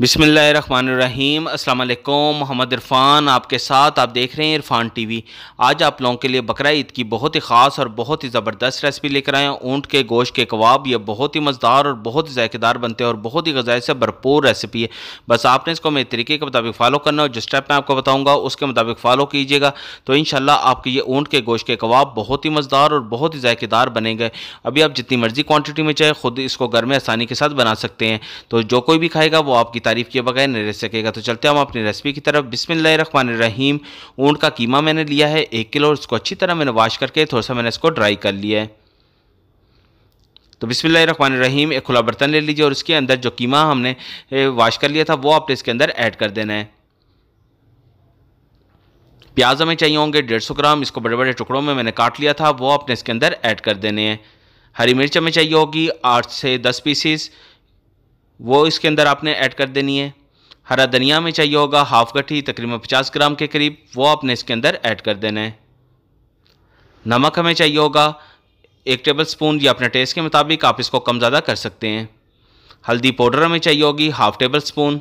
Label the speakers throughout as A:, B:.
A: बिसमीम अल्लाम मोहम्मद इरफान आपके साथ आप देख रहे हैं इरफान टीवी आज आप लोगों के लिए बकरा ईद की बहुत ही ख़ास और बहुत ही ज़बरदस्त रेसिपी लेकर आए हैं ऊँट के गोश्त के कबाब ये बहुत ही मज़ेदार और बहुत ही जायकेदार बनते हैं और बहुत ही गज़ाई से भरपूर रेसिपी है बस आपने इसको मेरे तरीके के मुताबिक फ़ॉलो करना और जिस स्टेप मैं आपको बताऊँगा उसके मुताबिक फ़ॉलो कीजिएगा तो इन आपके ये ऊँट के गोश के कबाब बहुत ही मज़ेदार और बहुत ही जायकेदार बनेंगे अभी आप जितनी मर्ज़ी क्वान्टिटी में चाहे खुद इसको घर में आसानी के साथ बना सकते हैं तो जो कोई भी खाएगा वो आपकी तारीफ किए बगैर नहीं रह सकेगा तो चलते हम अपनी रेसिपी की तरफ बिस्मिल्लाहमान रहीम ऊँट का कीमा मैंने लिया है एक किलो और इसको अच्छी तरह मैंने वाश करके थोड़ा सा मैंने इसको ड्राई कर लिया है तो बिस्मिल्लाहमान रहीम एक खुला बर्तन ले लीजिए और उसके अंदर जो कीमा हमने वाश कर लिया था वो आपने इसके अंदर ऐड कर देना है प्याज हमें चाहिए होंगे डेढ़ सौ ग्राम इसको बड़े बड़े टुकड़ों में मैंने काट लिया था वो आपने इसके अंदर ऐड कर देने हैं हरी मिर्च हमें चाहिए होगी आठ से दस पीसीस वो इसके अंदर आपने ऐड कर देनी है हरा धनिया में चाहिए होगा हाफ गठी तकरीबन पचास ग्राम के करीब वो आपने इसके अंदर ऐड कर देना है नमक हमें चाहिए होगा एक टेबल स्पून या अपने टेस्ट के मुताबिक आप इसको कम ज़्यादा कर सकते हैं हल्दी पाउडर हमें चाहिए होगी हाफ टेबल स्पून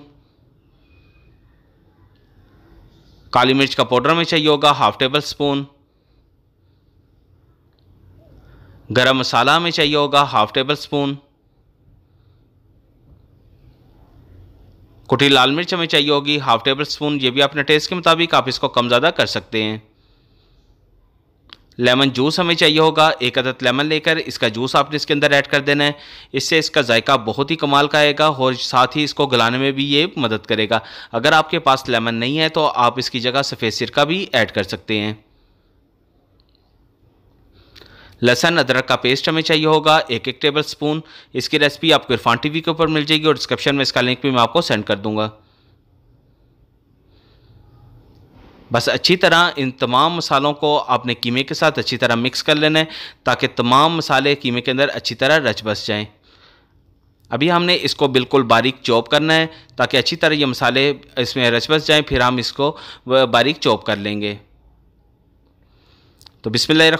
A: काली मिर्च का पाउडर हमें चाहिए होगा हाफ टेबल स्पून गरम मसाला हमें चाहिए होगा हाफ टेबल स्पून कुटी लाल मिर्च हमें चाहिए होगी हाफ टेबल स्पून ये भी अपने टेस्ट के मुताबिक आप इसको कम ज़्यादा कर सकते हैं लेमन जूस हमें चाहिए होगा एक अदद लेमन लेकर इसका जूस आपने इसके अंदर ऐड कर देना है इससे इसका जायका बहुत ही कमाल का आएगा और साथ ही इसको गलाने में भी ये मदद करेगा अगर आपके पास लेमन नहीं है तो आप इसकी जगह सफ़ेद सिरका भी ऐड कर सकते हैं लहसन अदरक का पेस्ट हमें चाहिए होगा एक एक टेबल स्पून इसकी रेसिपी आपको इरफान टीवी के ऊपर मिल जाएगी और डिस्क्रिप्शन में इसका लिंक भी मैं आपको सेंड कर दूंगा बस अच्छी तरह इन तमाम मसालों को आपने कीमे के साथ अच्छी तरह मिक्स कर लेना है ताकि तमाम मसाले कीमे के अंदर अच्छी तरह रच बस जाएँ अभी हमने इसको बिल्कुल बारीक चॉप करना है ताकि अच्छी तरह ये मसाले इसमें रच बस जाएँ फिर हम इसको बारीक चॉप कर लेंगे तो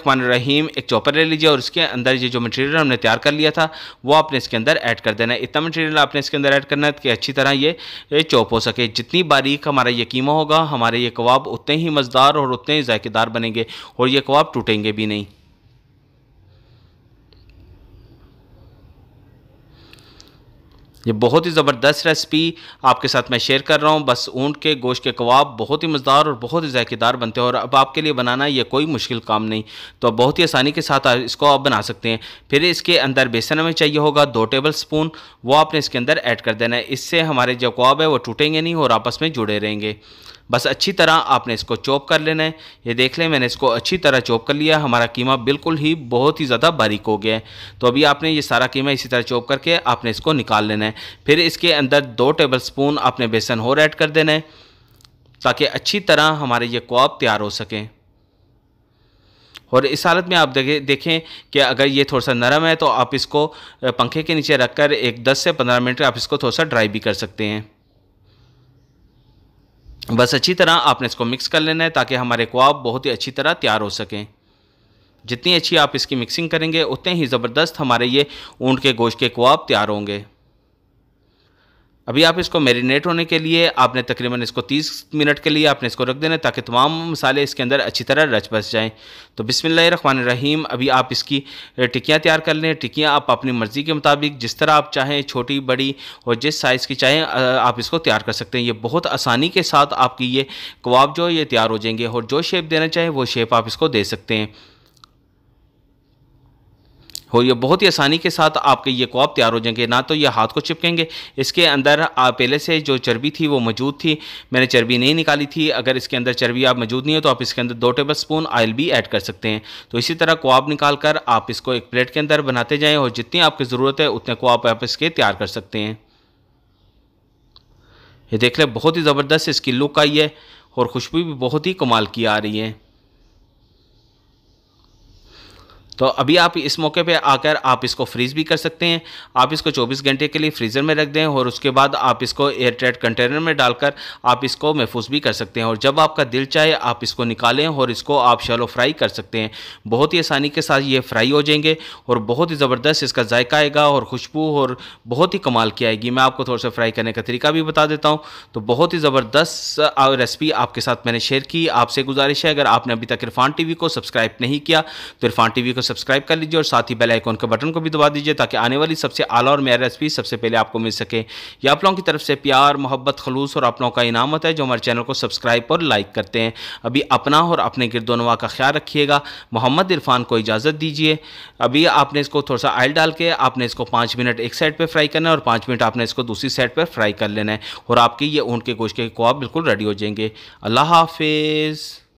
A: रन रहीम एक चॉपर ले लीजिए और उसके अंदर ये जो मटेरियल हमने तैयार कर लिया था वो आपने इसके अंदर ऐड कर देना है इतना मटेरियल आपने इसके अंदर ऐड करना है कि अच्छी तरह ये, चॉप हो सके जितनी बारीक हमारा ये कीमा होगा हमारे ये कबाब उतने ही मज़दार और उतने ही जायकेदार बनेंगे और ये कबाब टूटेंगे भी नहीं ये बहुत ही ज़बरदस्त रेसिपी आपके साथ मैं शेयर कर रहा हूँ बस ऊँट के गोश्त के कबाब बहुत ही मज़ेदार और बहुत ही जायकेदार बनते हैं और अब आपके लिए बनाना ये कोई मुश्किल काम नहीं तो बहुत ही आसानी के साथ इसको आप बना सकते हैं फिर इसके अंदर बेसन हमें चाहिए होगा दो टेबल स्पून वो आपने इसके अंदर ऐड कर देना है इससे हमारे जो कबाब है वो टूटेंगे नहीं और आपस में जुड़े रहेंगे बस अच्छी तरह आपने इसको चॉप कर लेना है ये देख लें मैंने इसको अच्छी तरह चॉप कर लिया हमारा कीमा बिल्कुल ही बहुत ही ज़्यादा बारीक हो गया है तो अभी आपने ये सारा कीमा इसी तरह चॉप करके आपने इसको निकाल लेना है फिर इसके अंदर दो टेबल स्पून आपने बेसन और ऐड कर देना है ताकि अच्छी तरह हमारे ये कोआब तैयार हो सकें और इस हालत में आप देखें देखें कि अगर ये थोड़ा सा नरम है तो आप इसको पंखे के नीचे रखकर एक 10 से 15 मिनट आप इसको थोड़ा सा ड्राई भी कर सकते हैं बस अच्छी तरह आपने इसको मिक्स कर लेना है ताकि हमारे कोआब बहुत ही अच्छी तरह तैयार हो सकें जितनी अच्छी आप इसकी मिक्सिंग करेंगे उतने ही ज़बरदस्त हमारे ये ऊँट के गोश्त के कोआब तैयार होंगे अभी आप इसको मैरिनेट होने के लिए आपने तकरीबन इसको 30 मिनट के लिए आपने इसको रख देना ताकि तमाम मसाले इसके अंदर अच्छी तरह रच बस जाएं तो बिसमिल्ल रहीम अभी आप इसकी टिकियाँ तैयार कर लें टिक्कियाँ आप अपनी मर्ज़ी के मुताबिक जिस तरह आप चाहें छोटी बड़ी और जिस साइज़ की चाहें आप इसको तैयार कर सकते हैं ये बहुत आसानी के साथ आपकी ये कबाब जो ये तैयार हो जाएंगे और जो शेप देना चाहें वो शेप आप इसको दे सकते हैं हो ये बहुत ही आसानी के साथ आपके ये कॉप तैयार हो जाएंगे ना तो ये हाथ को चिपकेंगे इसके अंदर आप पहले से जो चर्बी थी वो मौजूद थी मैंने चर्बी नहीं निकाली थी अगर इसके अंदर चर्बी आप मौजूद नहीं हो तो आप इसके अंदर दो टेबल स्पून ऑयल भी ऐड कर सकते हैं तो इसी तरह कोआब निकाल कर आप इसको एक प्लेट के अंदर बनाते जाएँ और जितनी आपकी ज़रूरत है उतने को आप इसके तैयार कर सकते हैं ये देख लें बहुत ही ज़बरदस्त इसकी लुक आई है और खुशबू भी बहुत ही कमाल की आ रही है तो अभी आप इस मौके पे आकर आप इसको फ्रीज भी कर सकते हैं आप इसको 24 घंटे के लिए फ्रीज़र में रख दें और उसके बाद आप इसको एयर टाइट कंटेनर में डालकर आप इसको महफूज भी कर सकते हैं और जब आपका दिल चाहे आप इसको निकालें और इसको आप शैलो फ्राई कर सकते हैं बहुत ही आसानी के साथ ये फ्राई हो जाएंगे और बहुत ही ज़बरदस्त इसका जायका आएगा और खुशबू और बहुत ही कमाल की आएगी मैं आपको थोड़ा सा फ्राई करने का तरीका भी बता देता हूँ तो बहुत ही ज़बरदस्त रेसिपी आपके साथ मैंने शेयर की आपसे गुजारिश है अगर आपने अभी तक इरफान टी को सब्सक्राइब नहीं किया तो इरफान टी को सब्सक्राइब कर लीजिए और साथ ही बेल आइकॉन के बटन को भी दबा दीजिए ताकि आने वाली सबसे आला और मेरा रेसिपी सबसे पहले आपको मिल सके ये आप लोगों की तरफ से प्यार मोहब्बत खलूस और आप लोगों का इनाम होता है जो हमारे चैनल को सब्सक्राइब और लाइक करते हैं अभी अपना और अपने गिरदोनवा का ख्याल रखिएगा मोहम्मद इरफान को इजाज़त दीजिए अभी आपने इसको थोड़ा सा आयल डाल के आपने इसको पाँच मिनट एक साइड पर फ्राई करना है और पाँच मिनट आपने इसको दूसरी साइड पर फ्राई कर लेना है और आपके ये ऊँट के गोश्त के कबाब बिल्कुल रेडी हो जाएंगे अल्लाह हाफिज़